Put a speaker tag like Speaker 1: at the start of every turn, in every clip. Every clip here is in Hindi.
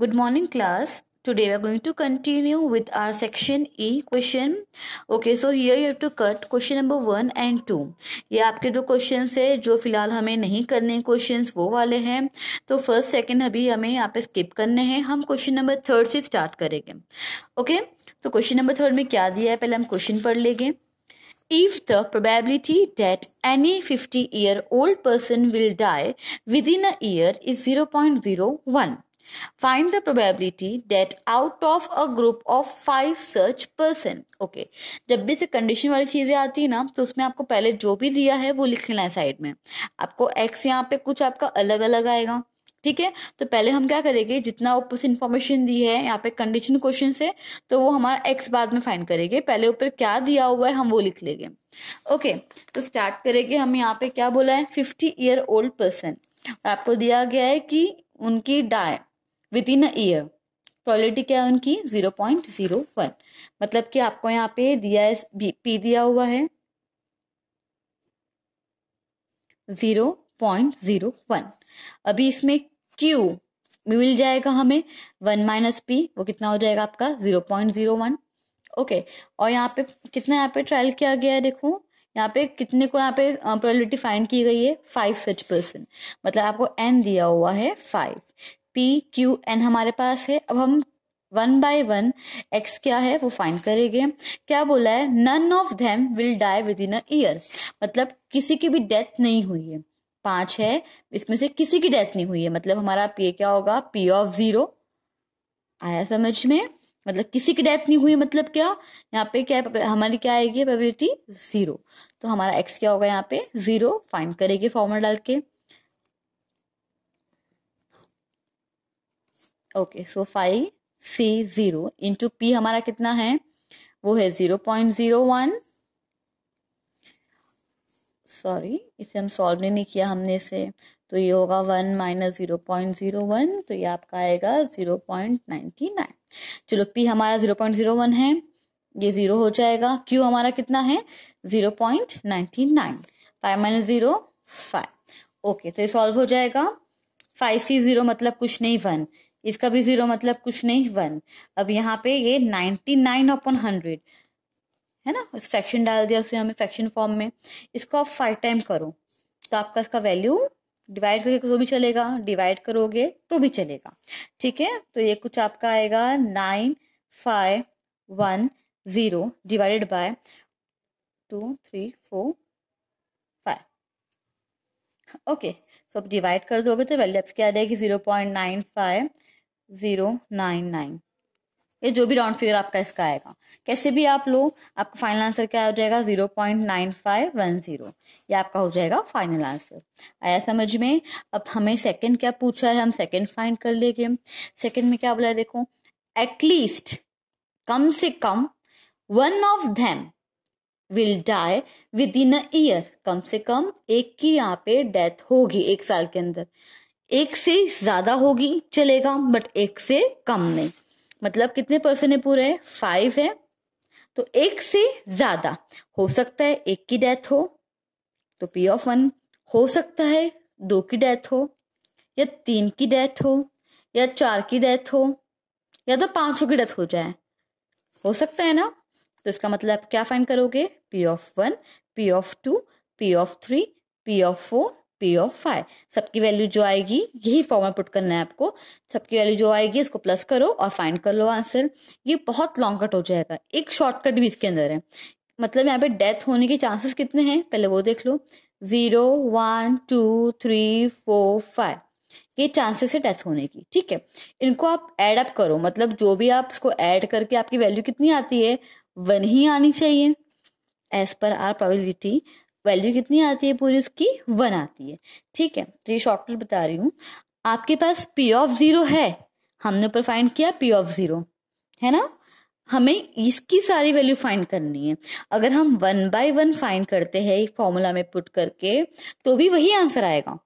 Speaker 1: Good morning class today we are going to continue with our section E question okay so here you have to cut question number one and two ये आपके जो क्वेश्चन है जो फिलहाल हमें नहीं करने क्वेश्चन वो वाले हैं तो फर्स्ट सेकेंड अभी हमें यहाँ पे स्किप करने हैं हम क्वेश्चन नंबर थर्ड से स्टार्ट करेंगे ओके तो क्वेश्चन नंबर थर्ड में क्या दिया है पहले हम क्वेश्चन पढ़ लेंगे If the probability that any 50 year old person will die within a year is Find the probability that out of a group of five such person. Okay okay. जब भी से कंडीशन वाली चीज़ें आती है ना तो उसमें आपको पहले जो भी दिया है वो लिख लेना है साइड में आपको x यहाँ पे कुछ आपका अलग अलग आएगा ठीक है तो पहले हम क्या करेंगे जितना ऊपर से इन्फॉर्मेशन दी है यहाँ पे कंडीशन क्वेश्चन से तो वो हमारा एक्स बाद में फाइंड करेंगे पहले ऊपर क्या दिया हुआ है हम वो लिख लेंगे ओके तो स्टार्ट करेंगे हम यहाँ पे क्या बोला है फिफ्टी ईयर ओल्ड पर्सन आपको दिया गया है कि उनकी die within a year probability क्या है उनकी वन मतलब कि आपको यहाँ पे दिया है पी दिया हुआ है वन अभी इसमें क्यू मिल जाएगा हमें वन माइनस पी वो कितना हो जाएगा आपका zero point zero one okay और यहाँ पे कितना यहाँ पे ट्रायल किया गया है देखो यहाँ पे कितने को यहाँ पे प्रोबेबिलिटी फाइंड की गई है फाइव सच पर्सन मतलब आपको एन दिया हुआ है फाइव पी क्यू एन हमारे पास है अब हम वन बाय वन एक्स क्या है वो फाइन करेंगे क्या बोला है none of them will die within a year मतलब किसी की भी डेथ नहीं हुई है पांच है इसमें से किसी की डेथ नहीं हुई है मतलब हमारा पी क्या होगा पी ऑफ जीरो आया समझ में मतलब किसी की डेथ नहीं हुई मतलब क्या यहाँ पे क्या हमारी क्या आएगी प्रोबेबिलिटी जीरो तो हमारा एक्स क्या होगा यहाँ पे जीरो फाइन करेगी फॉर्मूला डाल के okay so five C zero into P हमारा कितना है वो है zero point zero one sorry इसे हम सॉल्व नहीं किया हमने इसे तो ये होगा one minus zero point zero one तो ये आपका आएगा जीरो पॉइंट नाइनटी नाइन चलो पी हमारा जीरो पॉइंट जीरो वन है ये जीरो हो जाएगा क्यू हमारा कितना है zero point ninety nine five minus zero five okay तो ये सॉल्व हो जाएगा फाइव सी जीरो मतलब कुछ नहीं वन इसका भी जीरो मतलब कुछ नहीं वन अब यहाँ पे ये नाइन्टी नाइन अपॉन हंड्रेड है ना इस फ्रैक्शन डाल दिया उसे हमें फ्रैक्शन फॉर्म में इसको आप फाइव टाइम करो तो आपका इसका वैल्यू डिवाइड करके तो भी चलेगा डिवाइड करोगे तो भी चलेगा ठीक है तो ये कुछ आपका आएगा nine five one zero divided by two three four five okay so आप डिवाइड कर दोगे तो वैल्यू आपकी आ जाएगी zero point nine five zero nine nine ये जो भी राउंड फिगर आपका इसका आएगा कैसे भी आप लो आपका फाइनल आंसर क्या हो जाएगा zero point nine five one zero ये आपका हो जाएगा फाइनल आंसर आया समझ में अब हमें सेकंड क्या पूछा है हम सेकंड फाइंड कर लेंगे सेकंड में क्या बोला है देखो एटलीस्ट कम से कम one of them will die within a year कम से कम एक की यहाँ पे डेथ होगी एक साल के अंदर एक से ज्यादा होगी चलेगा बट एक से कम नहीं मतलब कितने पर्सन है पूरे फाइव है तो एक से ज्यादा हो सकता है एक की डेथ हो तो पी ऑफ वन हो सकता है दो की डेथ हो या तीन की डेथ हो या चार की डेथ हो या तो पांचों की डेथ हो जाए हो सकता है ना तो इसका मतलब क्या फाइन करोगे P of one P of two P of three P of four P of five सबकी वैल्यू जो आएगी यही फॉर्म पुट करना है आपको सबकी वैल्यू जो आएगी इसको प्लस करो और फाइंड कर लो आंसर ये बहुत लॉन्ग कट हो जाएगा एक शॉर्टकट भी इसके अंदर है मतलब यहाँ पे डेथ होने के चांसेस कितने हैं पहले वो देख लो zero one two three four five ये चांसेस है डेथ होने की ठीक है इनको आप एड अप करो मतलब जो भी आप इसको ऐड करके आपकी वैल्यू कितनी आती है वन ही आनी चाहिए as per are probability value कितनी आती है पूरी उसकी वन आती है ठीक है तो ये शॉर्टकट बता रही हूँ आपके पास पी ऑफ जीरो है हमने ऊपर फाइंड किया पी ऑफ जीरो है ना हमें इसकी सारी वैल्यू फाइंड करनी है अगर हम वन बाय वन फाइंड करते हैं एक फॉर्मूला में पुट करके तो भी वही आंसर आएगा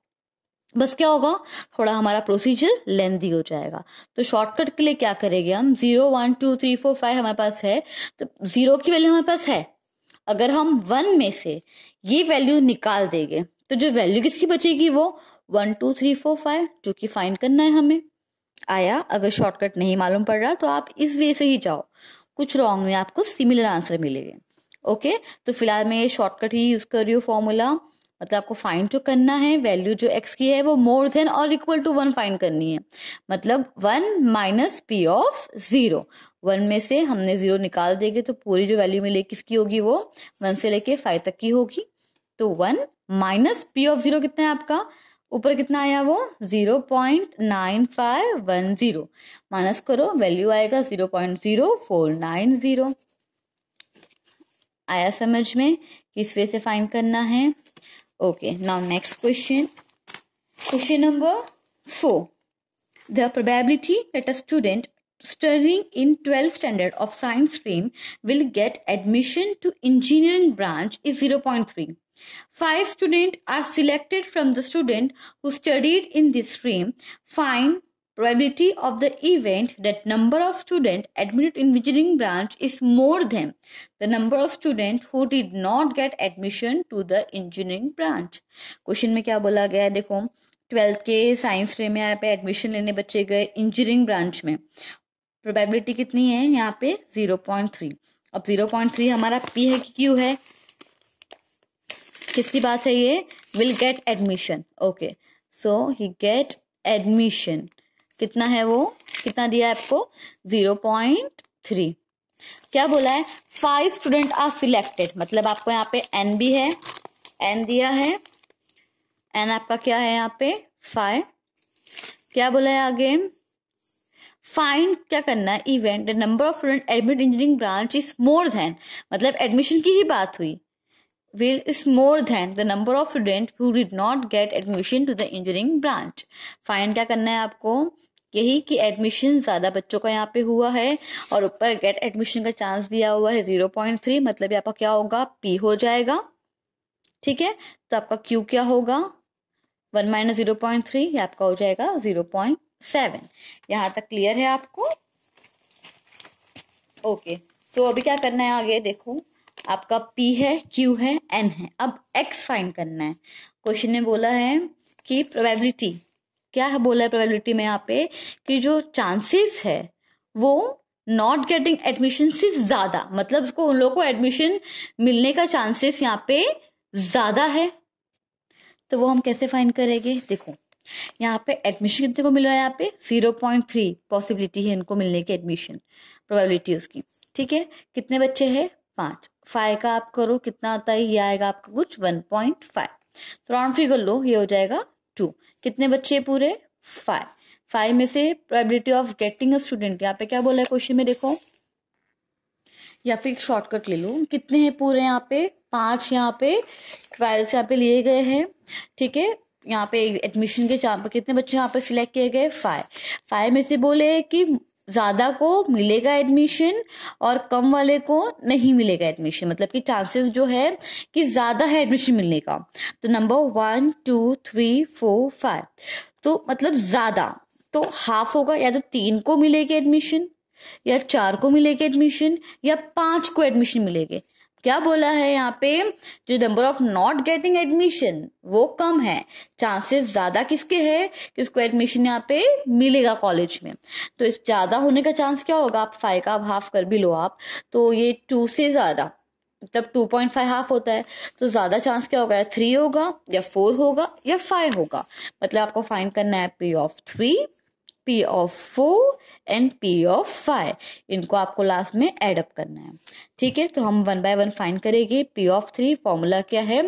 Speaker 1: बस क्या होगा थोड़ा हमारा प्रोसीजर लेंदी हो जाएगा तो शॉर्टकट के लिए क्या करेंगे हम zero one two three four five हमारे पास है तो जीरो की वैल्यू हमारे पास है अगर हम वन में से ये वैल्यू निकाल देंगे तो जो वैल्यू किसकी बचेगी वो one two three four five जो कि फाइंड करना है हमें आया अगर शॉर्टकट नहीं मालूम पड़ रहा तो आप इस वे से ही जाओ कुछ रॉन्ग में आपको सिमिलर आंसर मिलेगा ओके तो फिलहाल मैं ये शॉर्टकट ही यूज कर रही हूँ फॉर्मूला मतलब आपको फाइंड जो करना है वैल्यू जो एक्स की है वो मोर देन और इक्वल टू वन फाइंड करनी है मतलब one minus P of zero one में से हमने जीरो निकाल देंगे तो पूरी जो वैल्यू मिले किसकी होगी वो वन से लेके फाइव तक की होगी तो one minus P of zero कितना है आपका ऊपर कितना आया वो zero point nine five one zero minus करो वैल्यू आएगा zero point zero four nine zero आया समझ में किस वे से फाइंड करना है Okay, now next question. Question number 4. The probability that a student studying in 12th standard of science stream will get admission to engineering branch is 0.3. Five students are selected from the student who studied in this stream. Find probability of the event that number of students admitted in engineering branch is more than the number of students who did not get admission to the engineering branch question में क्या बोला गया है देखो ट्वेल्थ के साइंस स्ट्रीम में यहाँ पे एडमिशन लेने बच्चे गए इंजीनियरिंग ब्रांच में प्रोबेबिलिटी कितनी है यहाँ पे जीरो पॉइंट थ्री अब जीरो पॉइंट थ्री हमारा पी है कि क्यू है किसकी बात है ये will get admission okay so he get admission कितना है वो कितना दिया आपको जीरो पॉइंट थ्री क्या बोला है फाइव स्टूडेंट आर सिलेक्टेड मतलब आपको यहाँ पे एन भी है एन दिया है एन आपका क्या है यहाँ पे फाइव क्या बोला है आगे फाइंड क्या करना है event the number of student admit engineering branch is more than मतलब एडमिशन की ही बात हुई will is more than the number of student who did not get admission to the engineering branch Find क्या करना है आपको यही कि एडमिशन ज़्यादा बच्चों का यहाँ पे हुआ है और ऊपर गेट एडमिशन का चांस दिया हुआ है ज़ीरो पॉइंट थ्री मतलब आपका क्या होगा पी हो जाएगा ठीक है तो आपका क्यू क्या होगा one minus zero point three आपका हो जाएगा जीरो पॉइंट सेवन यहां तक क्लियर है आपको ओके सो अभी क्या करना है आगे देखो आपका पी है क्यू है एन है अब एक्स फाइंड करना है क्वेश्चन ने बोला है कि प्रोबेबिलिटी क्या है बोला है प्रोबेबिलिटी में यहाँ पे कि जो चांसेस है वो नॉट गेटिंग एडमिशन से ज्यादा मतलब उसको उन लोगों को एडमिशन मिलने का चांसेस यहाँ पे ज्यादा है तो वो हम कैसे फाइन करेंगे देखो यहाँ पे एडमिशन कितने को मिला है यहाँ पे जीरो पॉइंट थ्री पॉसिबिलिटी है इनको मिलने की एडमिशन प्रोबेबिलिटी उसकी ठीक है कितने बच्चे हैं पांच फाइव का आप करो कितना आता है ये आएगा आपका कुछ वन पॉइंट फाइव तो राउंड फिगर लो ये हो जाएगा टू कितने बच्चे पूरे फाइव फाइव में से probability of getting a student यहाँ पे क्या बोला है क्वेश्चन में देखो या फिर एक शॉर्टकट ले लो कितने हैं पूरे यहाँ पे पांच यहाँ पे ट्रायल्स यहाँ पे लिए गए हैं ठीक है यहाँ पे एडमिशन के चार कितने बच्चे यहाँ पे सिलेक्ट किए गए फाइव फाइव में से बोले कि ज़्यादा को मिलेगा एडमिशन और कम वाले को नहीं मिलेगा एडमिशन मतलब कि चांसेस जो है कि ज़्यादा है एडमिशन मिलने का तो number one two three four five तो मतलब ज़्यादा तो हाफ होगा या तो तीन को मिलेगी एडमिशन या चार को मिलेगी एडमिशन या पांच को एडमिशन मिलेगी क्या बोला है यहाँ पे जो number of not getting admission वो कम है चांसेस ज्यादा किसके है कि उसको एडमिशन यहाँ पे मिलेगा कॉलेज में तो इस ज्यादा होने का चांस क्या होगा आप फाइव का हाफ कर भी लो आप तो ये टू से ज्यादा तब टू पॉइंट फाइव हाफ होता है तो ज्यादा चांस क्या होगा थ्री होगा या फोर होगा या फाइव होगा मतलब आपको फाइन करना है P of three P of four and P of five इनको आपको लास्ट में एडअप करना है ठीक है तो हम वन बाय वन फाइंड करेंगे पी ऑफ थ्री फॉर्मूला क्या है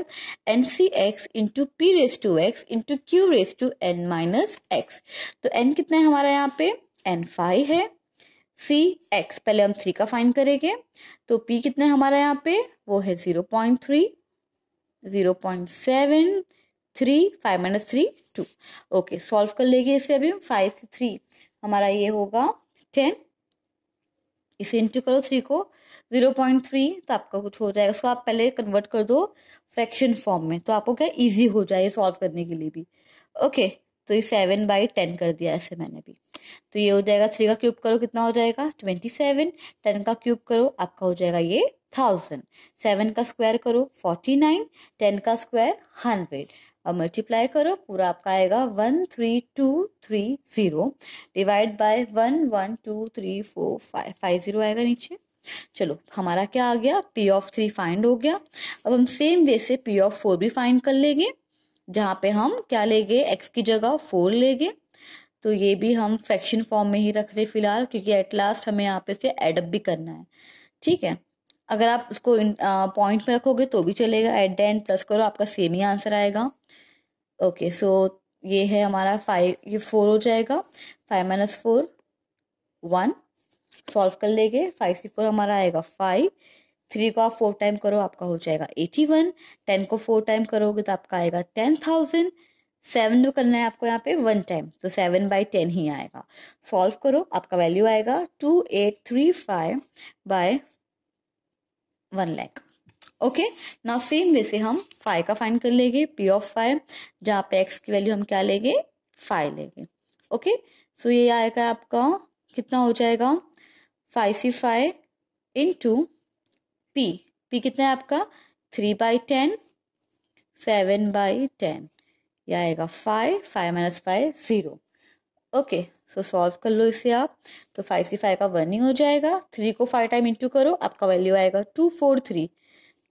Speaker 1: N C X into P raise to X into Q raise to N minus X तो एन कितना है हमारा यहाँ पे एन फाइव है सी एक्स पहले हम थ्री का फाइंड करेंगे तो पी कितना है हमारा यहाँ पे वो है zero point three zero point seven three five minus three two okay solve कर लेंगे इसे अभी फाइव से थ्री हमारा ये होगा टेन इसे इंटू करो थ्री को जीरो पॉइंट थ्री तो आपका कुछ हो जाएगा उसको आप पहले कन्वर्ट कर दो फ्रैक्शन फॉर्म में तो आपको क्या इजी हो जाए सॉल्व करने के लिए भी ओके तो ये सेवन बाई टेन कर दिया ऐसे मैंने भी तो ये हो जाएगा थ्री का क्यूब करो कितना हो जाएगा ट्वेंटी सेवन टेन का क्यूब करो आपका हो जाएगा ये थाउजेंड सेवन का स्क्वायर करो फोर्टी नाइन टेन का स्क्वायर हंड्रेड और मल्टीप्लाई करो पूरा आपका आएगा one three two three zero divide by one one two three four five five zero आएगा नीचे चलो हमारा क्या आ गया पी ऑफ थ्री फाइंड हो गया अब हम सेम वे से पी ऑफ फोर भी फाइंड कर लेंगे जहाँ पे हम क्या लेंगे एक्स की जगह फोर लेंगे तो ये भी हम फ्रैक्शन फॉर्म में ही रख रहे फिलहाल क्योंकि एट लास्ट हमें यहाँ पे से एडअप भी करना है ठीक है अगर आप उसको पॉइंट में रखोगे तो भी चलेगा एट द एंड प्लस करो आपका सेम ही आंसर आएगा ओके okay, सो so ये है हमारा फाइव ये फोर हो जाएगा five minus four one solve कर लेंगे फाइव सी फोर हमारा आएगा फाइव थ्री को आप फोर टाइम करो आपका हो जाएगा एटी वन टेन को फोर टाइम करोगे तो आपका आएगा टेन थाउजेंड सेवन जो करना है आपको यहाँ पे वन टाइम तो सेवन बाई टेन ही आएगा सॉल्व करो आपका वैल्यू आएगा two eight three five by one lakh okay now same way से हम फाइव का फाइन कर लेंगे पी ऑफ फाइव जहाँ पे एक्स की वैल्यू हम क्या लेंगे फाइव लेंगे ओके सो ये आएगा आपका कितना हो जाएगा five C five into P P कितना है आपका three by ten seven by ten ये आएगा five five minus five zero okay so solve कर लो इसे आप तो फाइव सी फाइव का वन ही हो जाएगा थ्री को फाइव टाइम इंटू करो आपका वैल्यू आएगा टू फोर थ्री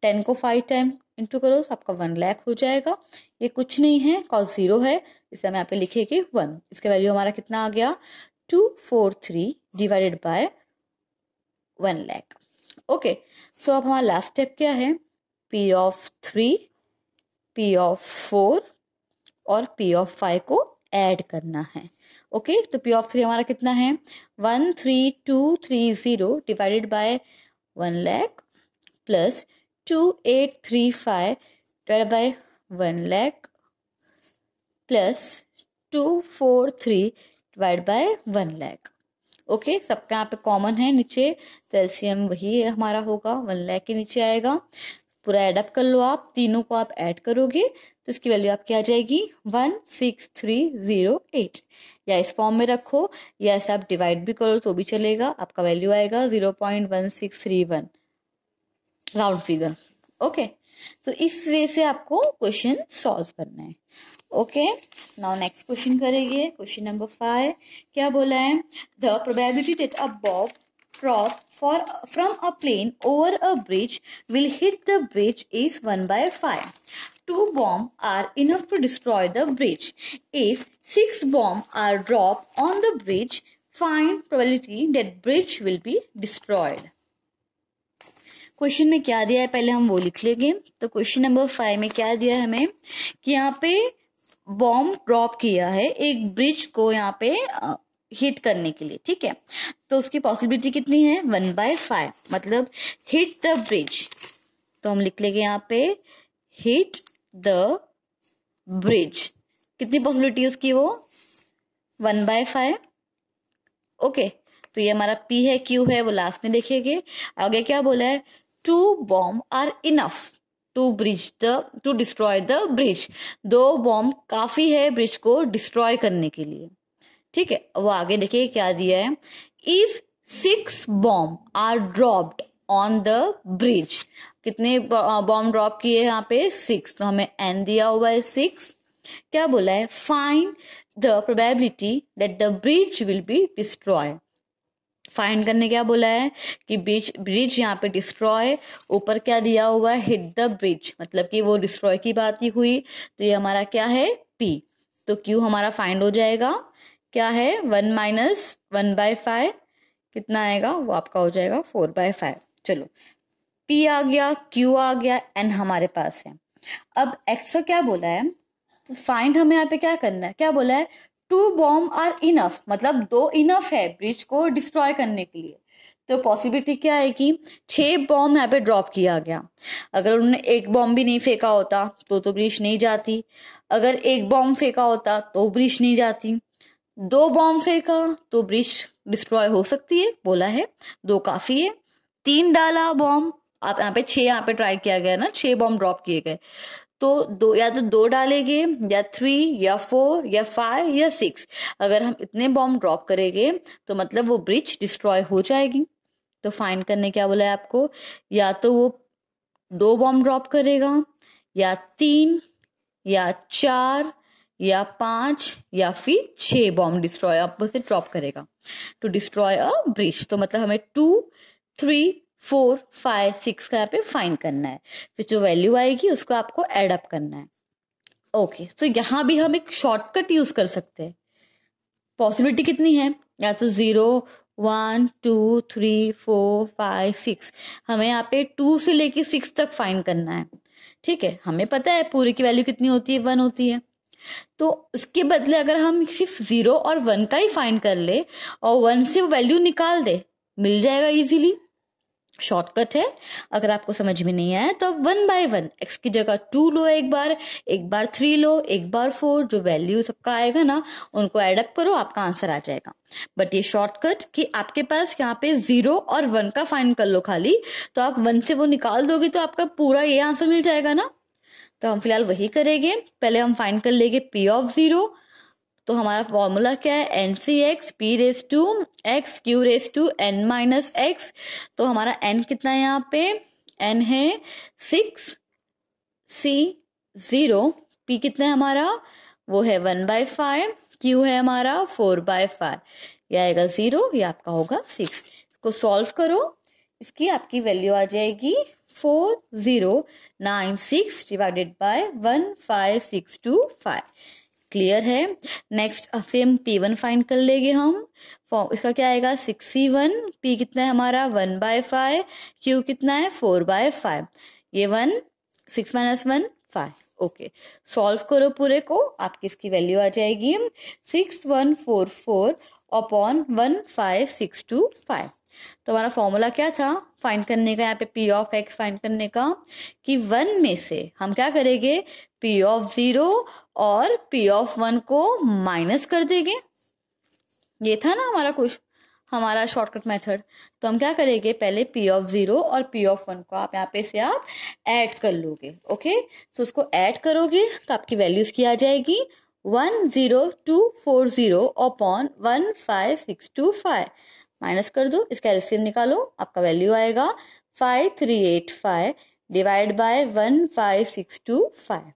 Speaker 1: टेन को फाइव टाइम इंटू करो तो आपका वन लैख हो जाएगा ये कुछ नहीं है कॉज जीरो है इसे हम यहाँ पे लिखेगी वन इसका वैल्यू हमारा कितना आ गया two four three divided by one lakh okay so अब हमारा लास्ट स्टेप क्या है P of three P of four और पी ऑफ फाइव को ऐड करना है ओके okay? तो पी ऑफ थ्री हमारा कितना है one three two three zero divided by one lakh plus two eight three five divide by one lakh plus two four three divide by one lakh okay सबके यहाँ पे कॉमन है नीचे तो एलसीएम वही हमारा होगा वन लैख के नीचे आएगा पूरा एडअप कर लो आप तीनों को आप ऐड करोगे तो इसकी वैल्यू आपकी आ जाएगी one six three zero eight या इस फॉर्म में रखो या ऐसे आप डिवाइड भी करो तो भी चलेगा आपका वैल्यू आएगा zero point one six three one round figure okay तो इस वे से आपको क्वेश्चन सॉल्व करना है ओके नाउ नेक्स्ट क्वेश्चन करेंगे क्वेश्चन नंबर फाइव क्या बोला है द प्रोबेबिलिटी डेट अ बॉब cross for from a plane over a bridge will hit the bridge is one by five two bomb are enough to destroy the bridge if six bomb are drop on the bridge find probability that bridge will be destroyed question में क्या दिया है पहले हम वो लिख लेंगे तो क्वेश्चन नंबर फाइव में क्या दिया है हमें कि यहाँ पे बॉम्ब ड्रॉप किया है एक ब्रिज को यहाँ पे हिट करने के लिए ठीक है तो उसकी पॉसिबिलिटी कितनी है वन बाय फाइव मतलब हिट द ब्रिज तो हम लिख लेंगे यहाँ पे हिट द ब्रिज कितनी पॉसिबिलिटी उसकी वो वन बाय फाइव ओके तो ये हमारा पी है क्यू है वो लास्ट में देखेंगे आगे क्या बोला है two bomb are enough to bridge the to destroy the bridge दो बॉम्ब काफी है ब्रिज को डिस्ट्रॉय करने के लिए ठीक है वो आगे देखिए क्या दिया है if six bomb are dropped on the bridge कितने बॉम्ब ड्रॉप किए यहाँ पे सिक्स तो हमें एन दिया हुआ है सिक्स क्या बोला है find the probability that the bridge will be destroyed find करने क्या बोला है कि ब्रिज ब्रिज यहाँ पे डिस्ट्रॉय ऊपर क्या दिया हुआ है हिट द ब्रिज मतलब कि वो डिस्ट्रॉय की बात ही हुई तो ये हमारा क्या है पी तो क्यू हमारा फाइंड हो जाएगा क्या है one minus one by five कितना आएगा वो आपका हो जाएगा फोर बाय फाइव चलो पी आ गया क्यू आ गया एन हमारे पास है अब एक्स क्या बोला है फाइंड हमें यहाँ पे क्या करना है क्या बोला है टू बॉम्ब आर इनफ मतलब दो इनफ है ब्रिज को डिस्ट्रॉय करने के लिए तो पॉसिबिलिटी क्या है कि छह बॉम्ब यहाँ पे ड्रॉप किया गया अगर उन्होंने एक बॉम्ब भी नहीं फेंका होता तो तो ब्रिज नहीं जाती अगर एक बॉम्ब फेंका होता तो ब्रिज नहीं जाती दो बॉम्ब फेंका तो ब्रिज डिस्ट्रॉय हो सकती है बोला है दो काफ़ी है तीन डाला बॉम्ब आप यहाँ पे छह यहाँ पे ट्राई किया गया ना छह बॉम्ब ड्रॉप किए गए तो दो या तो दो डालेंगे या थ्री या फोर या फाइव या सिक्स अगर हम इतने बॉम्ब ड्रॉप करेंगे तो मतलब वो ब्रिज डिस्ट्रॉय हो जाएगी तो फाइन करने क्या बोला है आपको या तो वो दो बॉम्ब ड्रॉप करेगा या तीन या चार या पांच या फिर छह बॉम्ब डिस्ट्रॉय आप ड्रॉप करेगा टू डिस्ट्रॉय अ ब्रिज तो मतलब हमें two three four five six का यहाँ पे फाइंड करना है फिर जो वैल्यू आएगी उसको आपको एड अप करना है ओके okay, तो यहां यहाँ भी हम एक शॉर्टकट यूज कर सकते हैं पॉसिबिलिटी कितनी है या तो zero one two three four five six हमें यहाँ पे टू से लेके सिक्स तक फाइंड करना है ठीक है हमें पता है पूरी की वैल्यू कितनी होती है वन होती है तो उसके बदले अगर हम सिर्फ जीरो और वन का ही फाइंड कर ले और वन से वैल्यू निकाल दे मिल जाएगा इजीली शॉर्टकट है अगर आपको समझ में नहीं आया तो वन बाय वन एक्स की जगह टू लो एक बार एक बार थ्री लो एक बार फोर जो वैल्यू सबका आएगा ना उनको एडअप करो आपका आंसर आ जाएगा बट ये शॉर्टकट कि आपके पास यहाँ पे जीरो और वन का फाइन कर लो खाली तो आप वन से वो निकाल दोगे तो आपका पूरा ये आंसर मिल जाएगा ना तो हम फिलहाल वही करेंगे पहले हम फाइन कर लेंगे पी ऑफ जीरो तो हमारा फॉर्मूला क्या है N C X P raise to X Q raise to N minus X तो हमारा एन कितना है यहाँ पे एन है सिक्स सी जीरो पी कितना है हमारा वो है वन बाय फाइव क्यू है हमारा फोर बाय फाइव यह आएगा जीरो ये आपका होगा सिक्स इसको सॉल्व करो इसकी आपकी वैल्यू आ जाएगी four zero nine six divided by one five six two five clear है next same P one find कर लेंगे हम इसका क्या आएगा सिक्स वन पी कितना है हमारा वन बाय फाइव क्यू कितना है फोर बाय फाइव ये one six minus one five okay solve करो पूरे को आपकी इसकी वैल्यू आ जाएगी six one four four upon one five six two five तो हमारा फॉर्मूला क्या था फाइंड करने का यहाँ पे पी ऑफ एक्स फाइंड करने का कि वन में से हम क्या करेंगे पी ऑफ जीरो और पी ऑफ वन को माइनस कर देंगे ये था ना हमारा कुछ हमारा शॉर्टकट मेथड तो हम क्या करेंगे पहले पी ऑफ जीरो और पी ऑफ वन को आप यहाँ पे से आप ऐड कर लोगे ओके सो तो उसको ऐड करोगे तो आपकी वैल्यूज की आ जाएगी one zero two four zero upon one five six two five minus कर दो इसका एल्सियम निकालो आपका वैल्यू आएगा five three eight five divide by one five six two five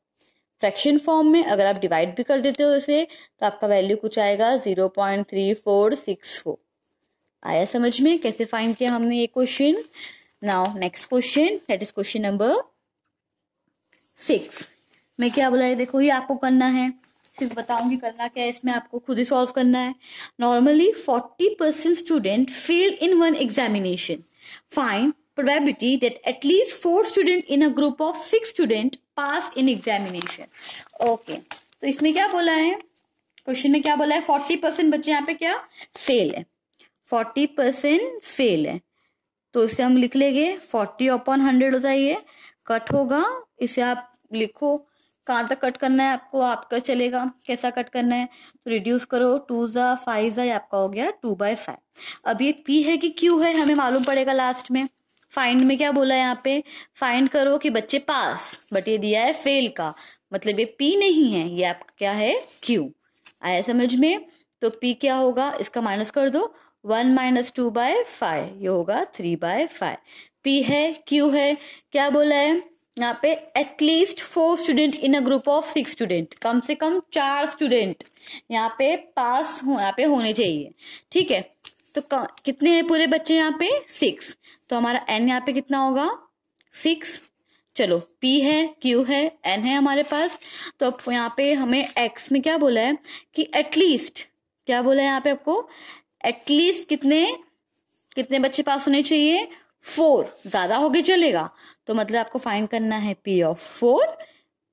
Speaker 1: fraction form में अगर आप डिवाइड भी कर देते हो इसे तो आपका वैल्यू कुछ आएगा zero point three four six four आया समझ में कैसे फाइंड किया हमने ये question now next question that is question number six मैं क्या बोला है देखो ये आपको करना है सिर्फ बताऊंगी करना क्या है इसमें आपको खुद ही सॉल्व करना है normally forty percent student fail in one examination find probability that at least four student in a group of six student pass in examination okay तो इसमें क्या बोला है क्वेश्चन में क्या बोला है फोर्टी परसेंट बच्चे यहाँ पे क्या फेल है फोर्टी परसेंट फेल है तो इसे हम लिख लेंगे फोर्टी अपॉन हंड्रेड होता है ये कट होगा इसे आप लिखो कहाँ तक कट करना है आपको आपका चलेगा कैसा कट करना है तो रिड्यूस करो टू ज़ा फाइव ज़ा आपका हो गया टू बाय फाइव अब ये पी है कि क्यू है हमें मालूम पड़ेगा लास्ट में फाइंड में क्या बोला यहाँ पे फाइंड करो कि बच्चे पास बट ये दिया है फेल का मतलब ये पी नहीं है ये आपका क्या है क्यू आया समझ में तो पी क्या होगा इसका माइनस कर दो one minus two by five ये होगा थ्री बाय फाइव पी है क्यू है क्या बोला है यहाँ पे at least four student in a group of six student कम से कम चार स्टूडेंट यहाँ पे पास हो यहाँ पे होने चाहिए ठीक है तो कितने हैं पूरे बच्चे यहाँ पे सिक्स तो हमारा एन यहाँ पे कितना होगा सिक्स चलो पी है क्यू है एन है हमारे पास तो अब यहाँ पे हमें एक्स में क्या बोला है कि एटलीस्ट क्या बोला है यहाँ पे आपको एटलीस्ट कितने कितने बच्चे पास होने चाहिए फोर ज्यादा हो गए चलेगा तो मतलब आपको फाइंड करना है P of four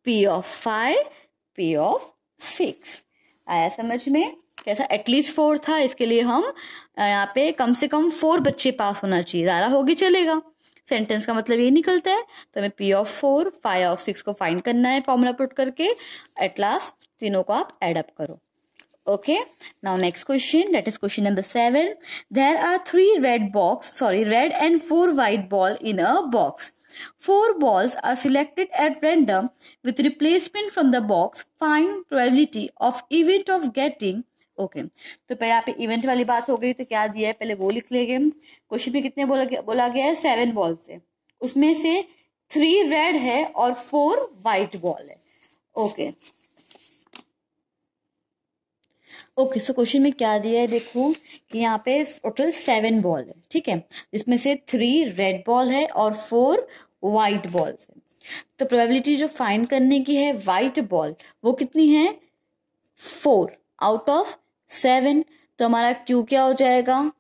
Speaker 1: P of five P of six आया समझ में कैसा एटलीस्ट फोर था इसके लिए हम यहाँ पे कम से कम फोर बच्चे पास होना चाहिए ज़्यादा होगी चलेगा सेंटेंस का मतलब ये निकलता है तो हमें P of four five of six को फाइंड करना है फॉर्मूला पुट करके एट लास्ट तीनों को आप एडअप करो okay now next question that is question number seven there are three red box sorry red and four white ball in a box Four balls are selected at random with replacement from the box. Find probability of event of getting okay okay. तो पहले यहाँ पे इवेंट वाली बात हो गई तो क्या दिया है पहले वो लिख लेंगे क्वेश्चन में कितने बोला गया बोला गया है सेवन बॉल्स से उसमें से थ्री रेड है और फोर वाइट बॉल है ओके ओके सो क्वेश्चन में क्या दिया है देखो कि यहाँ पे टोटल सेवन बॉल है ठीक है इसमें से थ्री रेड बॉल है और फोर वाइट बॉल से तो प्रोबेबिलिटी जो फाइंड करने की है वाइट बॉल वो कितनी है फोर आउट ऑफ सेवन तो हमारा क्यू क्या हो जाएगा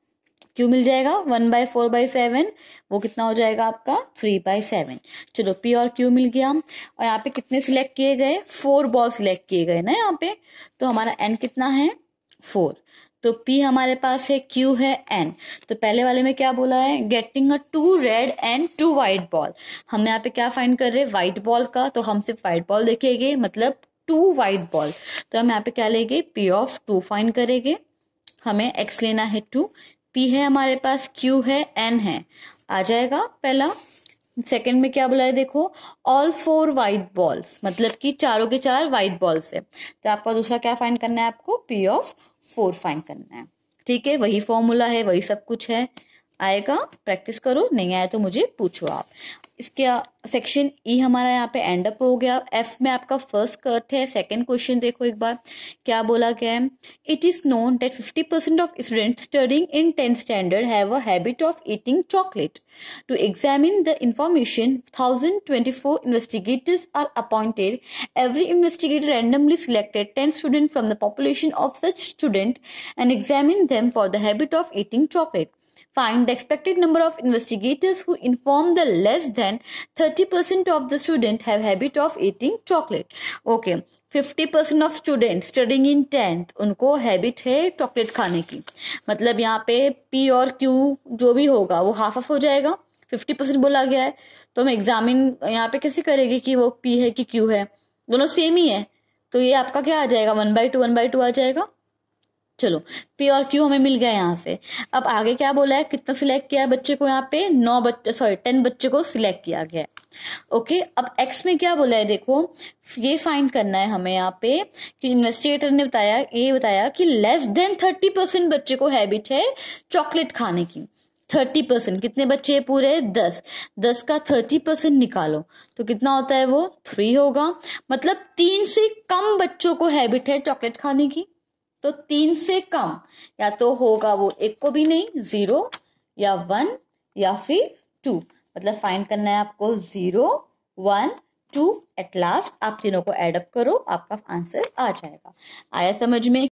Speaker 1: क्यू मिल जाएगा one by four by seven वो कितना हो जाएगा आपका थ्री बाय सेवन चलो पी और क्यू मिल गया और यहाँ पे कितने सिलेक्ट किए गए फोर बॉल सिलेक्ट किए गए ना यहाँ पे तो हमारा एन कितना है फोर तो P हमारे पास है Q है N तो पहले वाले में क्या बोला है getting a two red and two white ball हम यहाँ पे क्या फाइंड कर रहे हैं वाइट बॉल का तो हम सिर्फ वाइट बॉल देखेंगे मतलब टू वाइट बॉल तो हम यहाँ पे क्या लेंगे P ऑफ टू फाइंड करेंगे हमें x लेना है टू P है हमारे पास Q है N है आ जाएगा पहला सेकेंड में क्या बोला है देखो ऑल फोर वाइट बॉल्स मतलब कि चारों के चार वाइट बॉल्स है तो आपका दूसरा क्या फाइंड करना है आपको पी ऑफ फोर फाइंड करना है ठीक है वही फॉर्मूला है वही सब कुछ है आएगा प्रैक्टिस करो नहीं आया तो मुझे पूछो आप इसका सेक्शन ई हमारा यहाँ पे एंड अप हो गया एफ में आपका फर्स्ट कट है सेकंड क्वेश्चन देखो एक बार क्या बोला गया है it is known that fifty percent of student studying in tenth standard have a habit of eating chocolate to examine the information thousand twenty four investigators are appointed every investigator randomly selected ten student from the population of such student and examine them for the habit of eating chocolate find the expected number of investigators who inform the less than 30% of the student have habit of eating chocolate okay 50% of students studying in 10th उनको हैबिट है चॉकलेट खाने की मतलब यहाँ पे P और Q जो भी होगा वो हाफ ऑफ हो जाएगा 50% बोला गया है तो हम एग्जामिन यहाँ पे कैसे करेंगे कि वो P है कि Q है दोनों सेम ही है तो ये आपका क्या आ जाएगा one by two one by two आ जाएगा चलो पी और क्यू हमें मिल गया यहाँ से अब आगे क्या बोला है कितना सिलेक्ट किया है बच्चे को यहाँ पे नौ बच्चे सॉरी टेन बच्चे को सिलेक्ट किया गया है ओके अब एक्स में क्या बोला है देखो ये फाइंड करना है हमें यहाँ पे कि इन्वेस्टिगेटर ने बताया ये बताया कि लेस देन थर्टी परसेंट बच्चे को हैबिट है चॉकलेट खाने की थर्टी परसेंट कितने बच्चे है पूरे दस दस का थर्टी परसेंट निकालो तो कितना होता है वो थ्री होगा मतलब तीन से कम बच्चों को हैबिट है चॉकलेट खाने की तो तीन से कम या तो होगा वो एक को भी नहीं जीरो या वन या फिर टू मतलब फाइंड करना है आपको zero one two at last आप तीनों को एडअप करो आपका आंसर आ जाएगा आया समझ में